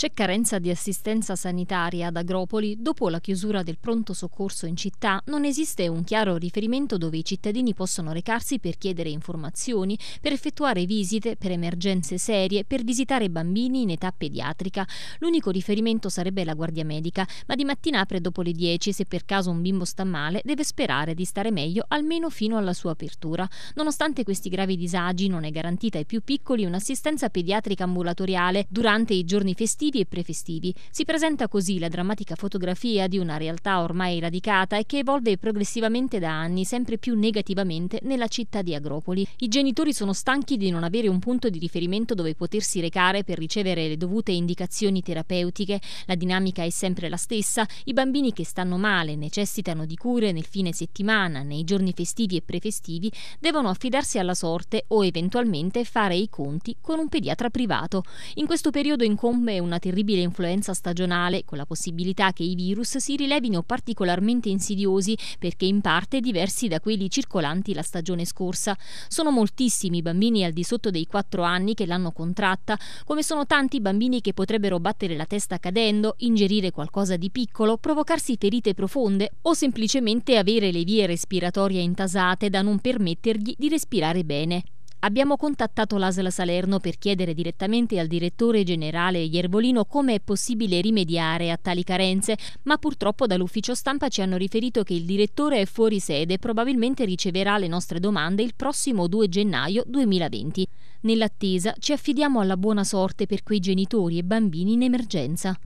C'è carenza di assistenza sanitaria ad Agropoli. Dopo la chiusura del pronto soccorso in città non esiste un chiaro riferimento dove i cittadini possono recarsi per chiedere informazioni, per effettuare visite, per emergenze serie, per visitare bambini in età pediatrica. L'unico riferimento sarebbe la guardia medica, ma di mattina apre dopo le 10 se per caso un bimbo sta male deve sperare di stare meglio almeno fino alla sua apertura. Nonostante questi gravi disagi non è garantita ai più piccoli un'assistenza pediatrica ambulatoriale durante i giorni festivi estivi e prefestivi. Si presenta così la drammatica fotografia di una realtà ormai radicata e che evolve progressivamente da anni sempre più negativamente nella città di Agropoli. I genitori sono stanchi di non avere un punto di riferimento dove potersi recare per ricevere le dovute indicazioni terapeutiche, la dinamica è sempre la stessa, i bambini che stanno male, necessitano di cure nel fine settimana, nei giorni festivi e prefestivi, devono affidarsi alla sorte o eventualmente fare i conti con un pediatra privato. In questo periodo incombe una terribile influenza stagionale, con la possibilità che i virus si rilevino particolarmente insidiosi perché in parte diversi da quelli circolanti la stagione scorsa. Sono moltissimi i bambini al di sotto dei 4 anni che l'hanno contratta, come sono tanti i bambini che potrebbero battere la testa cadendo, ingerire qualcosa di piccolo, provocarsi ferite profonde o semplicemente avere le vie respiratorie intasate da non permettergli di respirare bene. Abbiamo contattato l'ASL Salerno per chiedere direttamente al direttore generale Iervolino come è possibile rimediare a tali carenze, ma purtroppo dall'ufficio stampa ci hanno riferito che il direttore è fuori sede e probabilmente riceverà le nostre domande il prossimo 2 gennaio 2020. Nell'attesa ci affidiamo alla buona sorte per quei genitori e bambini in emergenza.